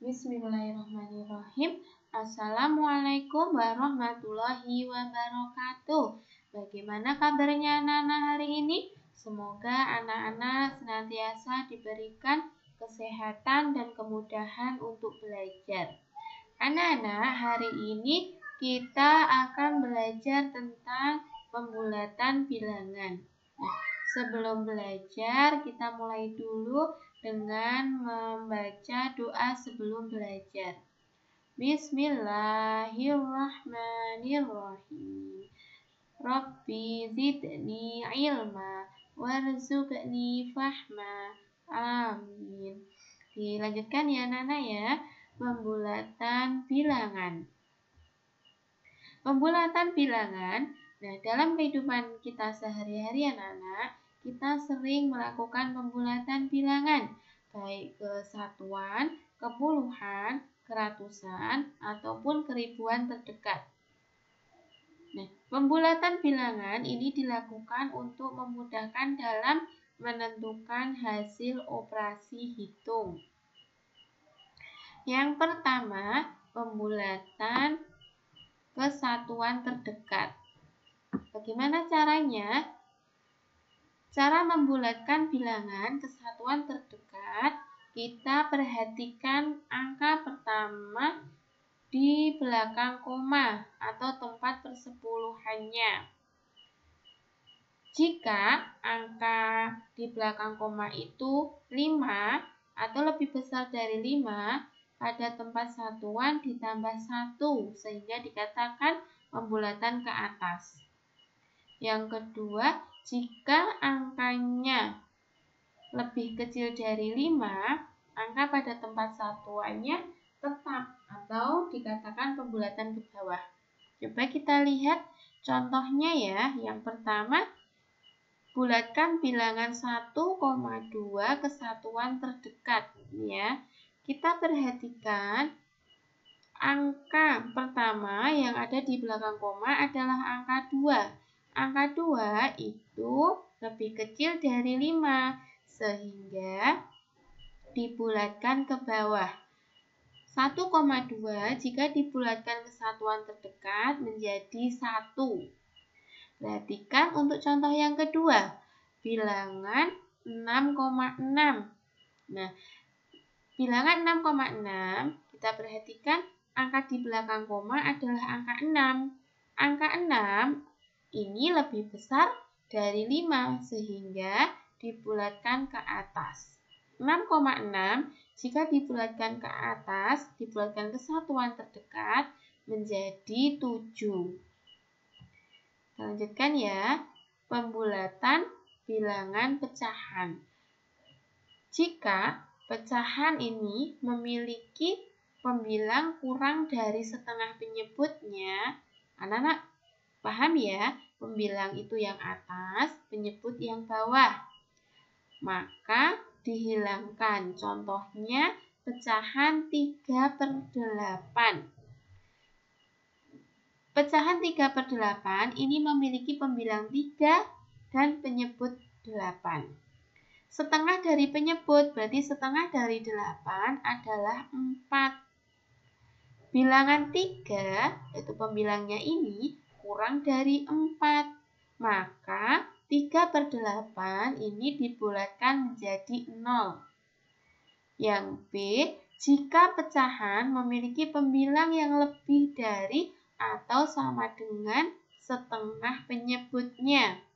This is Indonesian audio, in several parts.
Bismillahirrahmanirrahim. Assalamualaikum warahmatullahi wabarakatuh. Bagaimana kabarnya anak-anak hari ini? Semoga anak-anak senantiasa diberikan kesehatan dan kemudahan untuk belajar. Anak-anak, hari ini kita akan belajar tentang pembulatan bilangan. Nah, sebelum belajar, kita mulai dulu dengan membaca doa sebelum belajar. Bismillahirrahmanirrahim. Rabbi zidni ilma warzuqni fahma. Amin. Dilanjutkan ya Nana ya. Pembulatan bilangan. Pembulatan bilangan. Nah, dalam kehidupan kita sehari-hari ya Nana, kita sering melakukan pembulatan bilangan, baik ke satuan, ke kepuluhan, keratusan, ataupun keribuan terdekat. Nah, pembulatan bilangan ini dilakukan untuk memudahkan dalam menentukan hasil operasi hitung. Yang pertama, pembulatan kesatuan terdekat. Bagaimana caranya? Cara membulatkan bilangan kesatuan terdekat, kita perhatikan angka pertama di belakang koma atau tempat persepuluhannya. Jika angka di belakang koma itu 5 atau lebih besar dari 5, pada tempat satuan ditambah 1 sehingga dikatakan pembulatan ke atas. Yang kedua, jika angkanya lebih kecil dari 5, angka pada tempat satuannya tetap atau dikatakan pembulatan ke bawah. Coba kita lihat contohnya ya. Yang pertama, bulatkan bilangan 1,2 kesatuan terdekat ya. Kita perhatikan angka pertama yang ada di belakang koma adalah angka 2. Angka 2 itu lebih kecil dari 5, sehingga dibulatkan ke bawah. 1,2 jika dibulatkan ke satuan terdekat menjadi 1. Perhatikan untuk contoh yang kedua, bilangan 6,6. Nah, bilangan 6,6 kita perhatikan angka di belakang koma adalah angka 6. Angka 6 ini lebih besar dari 5 sehingga dibulatkan ke atas. 6,6 jika dibulatkan ke atas, dibulatkan ke satuan terdekat menjadi 7. Kita lanjutkan ya, pembulatan bilangan pecahan. Jika pecahan ini memiliki pembilang kurang dari setengah penyebutnya, anak-anak Paham ya? Pembilang itu yang atas, penyebut yang bawah. Maka dihilangkan. Contohnya pecahan 3 per 8. Pecahan 3 per 8 ini memiliki pembilang 3 dan penyebut 8 setengah dari penyebut, berarti setengah dari 8 adalah 4. Bilangan 3, yaitu pembilangnya ini, kurang dari 4. Maka 3 per 8 ini dibulatkan menjadi 0. Yang B, jika pecahan memiliki pembilang yang lebih dari atau sama dengan setengah penyebutnya.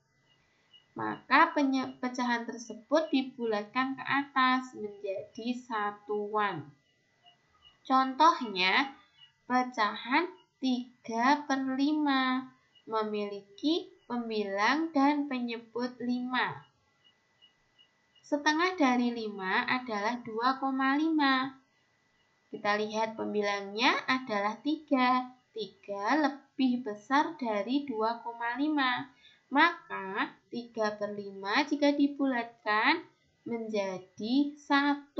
Maka pecahan tersebut dibulatkan ke atas menjadi satuan. Contohnya, pecahan 3 per 5, memiliki pembilang dan penyebut 5. Setengah dari 5 adalah 2,5. Kita lihat pembilangnya adalah 3. 3 lebih besar dari 2,5. Maka 3 per 5 jika dibulatkan menjadi 1.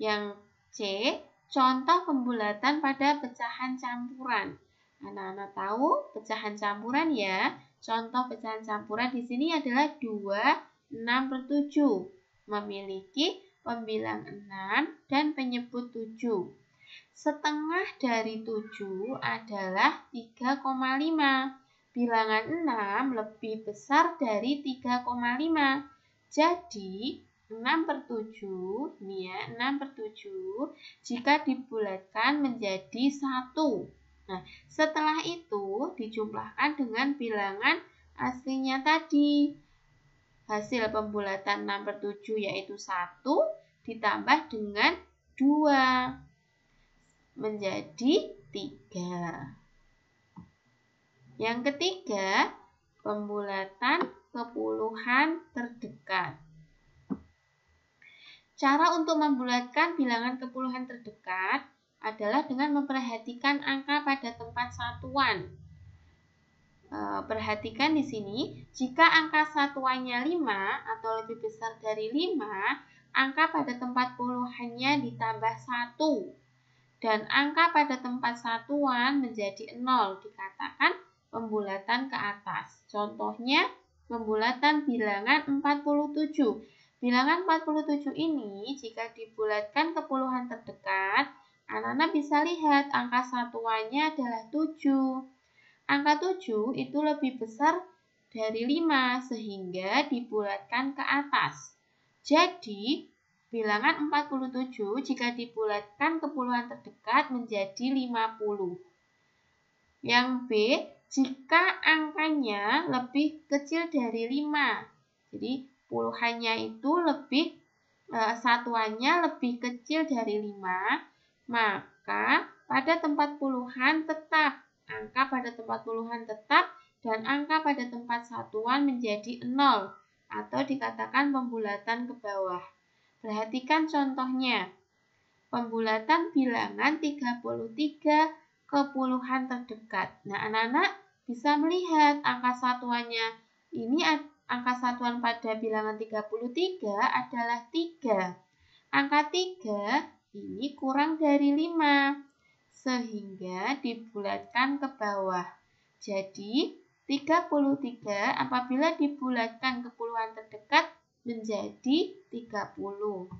Yang C, Contoh pembulatan pada pecahan campuran. Anak-anak tahu pecahan campuran ya. Contoh pecahan campuran di sini adalah 2, 6 7. Memiliki pembilang 6 dan penyebut 7. Setengah dari 7 adalah 3,5. Bilangan 6 lebih besar dari 3,5. Jadi, 6 per 7, ini ya, 6 per 7, jika dibulatkan menjadi 1. Nah, setelah itu dijumlahkan dengan bilangan aslinya tadi. Hasil pembulatan 6 per 7 yaitu 1 ditambah dengan 2 menjadi 3. Yang ketiga, pembulatan kepuluhan terdekat. Cara untuk membulatkan bilangan kepuluhan terdekat adalah dengan memperhatikan angka pada tempat satuan. E, perhatikan di sini, jika angka satuannya 5 atau lebih besar dari 5, angka pada tempat puluhannya ditambah 1 dan angka pada tempat satuan menjadi 0 dikatakan pembulatan ke atas. Contohnya pembulatan bilangan 47. Bilangan 47 ini jika dibulatkan ke puluhan terdekat, anak-anak bisa lihat angka satuannya adalah 7. Angka 7 itu lebih besar dari 5 sehingga dibulatkan ke atas. Jadi, bilangan 47 jika dibulatkan ke puluhan terdekat menjadi 50. Yang B, jika angkanya lebih kecil dari 5. Jadi, Puluhannya itu lebih eh, satuannya lebih kecil dari 5, maka pada tempat puluhan tetap angka pada tempat puluhan tetap dan angka pada tempat satuan menjadi 0 atau dikatakan pembulatan ke bawah. Perhatikan contohnya. Pembulatan bilangan 33 ke puluhan terdekat. Nah, anak-anak bisa melihat angka satuannya ini Angka satuan pada bilangan 33 adalah 3. Angka 3 ini kurang dari 5, sehingga dibulatkan ke bawah. Jadi, 33 apabila dibulatkan ke puluhan terdekat menjadi 30.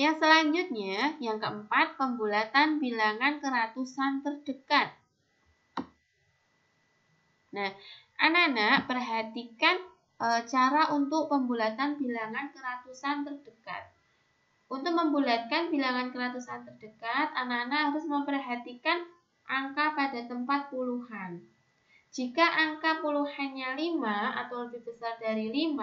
Yang selanjutnya, yang keempat, pembulatan bilangan keratusan terdekat. Nah, Anak-anak, perhatikan e, cara untuk pembulatan bilangan keratusan terdekat. Untuk membulatkan bilangan keratusan terdekat, anak-anak harus memperhatikan angka pada tempat puluhan. Jika angka puluhannya 5 atau lebih besar dari 5,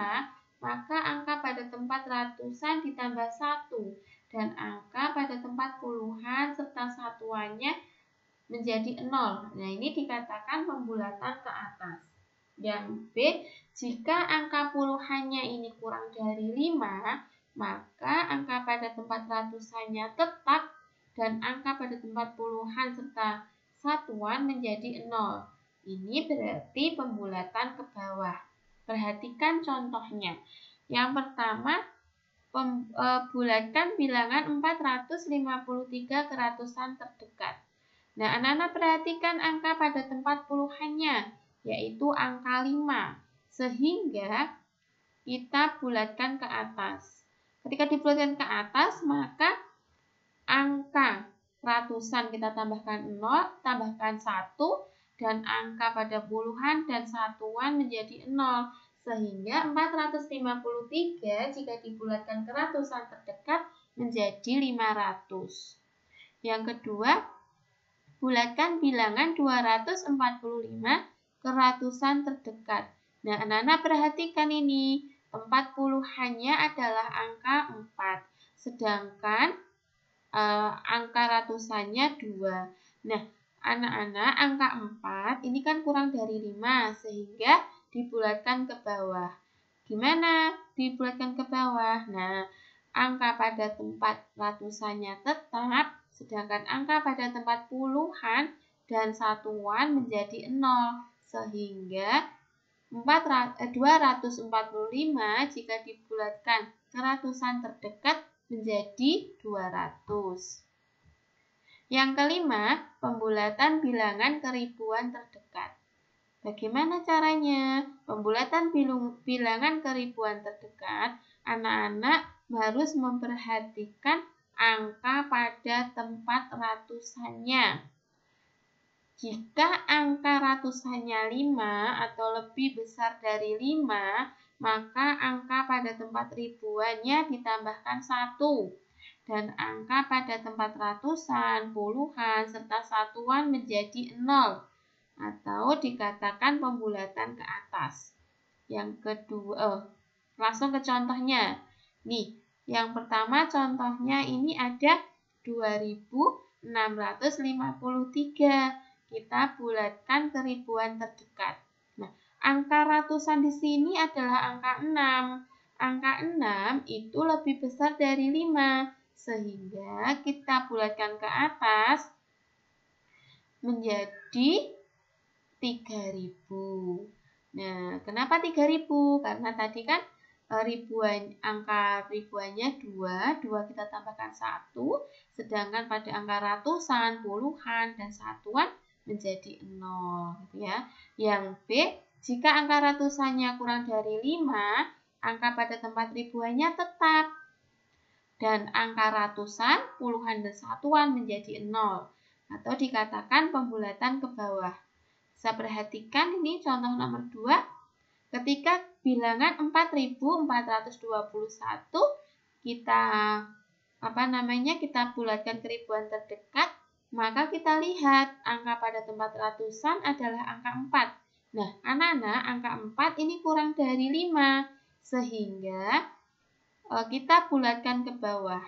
maka angka pada tempat ratusan ditambah satu dan angka pada tempat puluhan serta satuannya menjadi nol. Nah, ini dikatakan pembulatan ke atas yang B. Jika angka puluhannya ini kurang dari 5, maka angka pada tempat ratusannya tetap dan angka pada tempat puluhan serta satuan menjadi 0. Ini berarti pembulatan ke bawah. Perhatikan contohnya. Yang pertama, e, bulatkan bilangan 453 ke ratusan terdekat. Nah, anak-anak perhatikan angka pada tempat puluhannya yaitu angka 5. Sehingga kita bulatkan ke atas. Ketika dibulatkan ke atas, maka angka ratusan kita tambahkan 0, tambahkan 1, dan angka pada puluhan dan satuan menjadi 0. Sehingga 453 jika dibulatkan ke ratusan terdekat menjadi 500. Yang kedua, bulatkan bilangan 245 keratusan terdekat. Nah, anak-anak perhatikan ini. Tempat puluhannya adalah angka 4, sedangkan e, angka ratusannya 2. Nah, anak-anak angka 4 ini kan kurang dari 5, sehingga dibulatkan ke bawah. Gimana dibulatkan ke bawah? Nah, angka pada tempat ratusannya tetap, sedangkan angka pada tempat puluhan dan satuan menjadi 0 sehingga 245 eh, jika dibulatkan ke ratusan terdekat menjadi 200. Yang kelima, pembulatan bilangan ke ribuan terdekat. Bagaimana caranya? Pembulatan bilangan ke ribuan terdekat, anak-anak harus memperhatikan angka pada tempat ratusannya. Jika angka ratusannya 5 atau lebih besar dari 5, maka angka pada tempat ribuannya ditambahkan 1. Dan angka pada tempat ratusan, puluhan, serta satuan menjadi 0 atau dikatakan pembulatan ke atas. Yang kedua, eh, langsung ke contohnya. Nih, yang pertama contohnya ini ada 2653. Kita bulatkan ke ribuan terdekat. Nah, angka ratusan di sini adalah angka 6. Angka 6 itu lebih besar dari 5. Sehingga kita bulatkan ke atas menjadi 3000. Nah, kenapa 3000? Karena tadi kan eh, ribuan angka ribuannya 2, 2 kita tambahkan 1, sedangkan pada angka ratusan, puluhan, dan satuan menjadi 0 gitu ya. Yang B, jika angka ratusannya kurang dari 5, angka pada tempat ribuannya tetap. Dan angka ratusan, puluhan dan satuan menjadi 0 atau dikatakan pembulatan ke bawah. Saya perhatikan ini contoh nomor 2. Ketika bilangan 4421 kita apa namanya kita bulatkan ke ribuan terdekat maka kita lihat angka pada tempat ratusan adalah angka 4. Nah, anak-anak, angka 4 ini kurang dari 5. Sehingga eh, kita bulatkan ke bawah.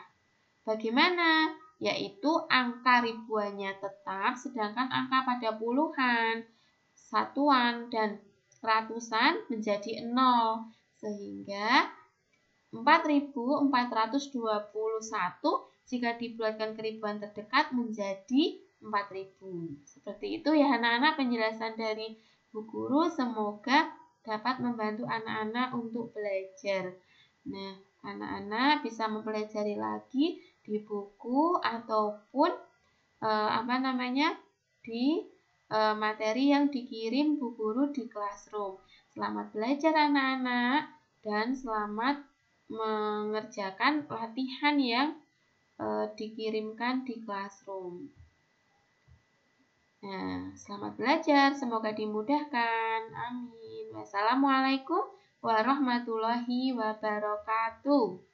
Bagaimana? Yaitu angka ribuannya tetap, sedangkan angka pada puluhan, satuan, dan ratusan menjadi 0. Sehingga 4421 jika dibuatkan keribuan terdekat menjadi 4000. Seperti itu ya anak-anak penjelasan dari Bu Guru semoga dapat membantu anak-anak untuk belajar. Nah, anak-anak bisa mempelajari lagi di buku ataupun e, apa namanya di e, materi yang dikirim Bu Guru di classroom. Selamat belajar anak-anak dan selamat mengerjakan latihan yang Eh, dikirimkan di Classroom. Nah, selamat belajar, semoga dimudahkan. Amin. Wassalamualaikum warahmatullahi wabarakatuh.